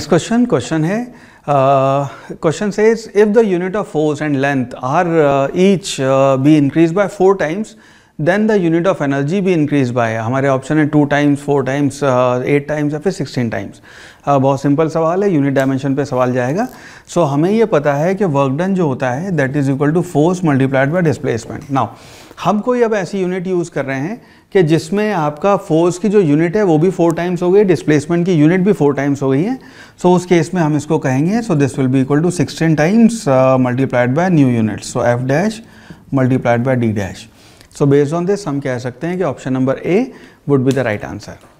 Next question, question hai. Uh, question says, if the unit of force and length are uh, each uh, be increased by 4 times, then the unit of energy भी increase by हमारे option है two times four times eight times या फिर sixteen times uh, बहुत simple सवाल है unit dimension पे सवाल जाएगा सो so, हमें ये पता है कि वर्क डन जो होता है that is equal to force multiplied by displacement now हम कोई अब ऐसी यूनिट यूज़ कर रहे हैं कि जिसमें आपका फोर्स की जो यूनिट है वो भी फोर टाइम्स हो गई डिस्प्लेसमेंट की यूनिट भी फोर टाइम्स हो गई है सो so, उस केस में हम इसको कहेंगे so this will be equal to sixteen times multiplied by new unit so F dash multiplied by D dash so based on this हम कह सकते हैं कि option number A would be the right answer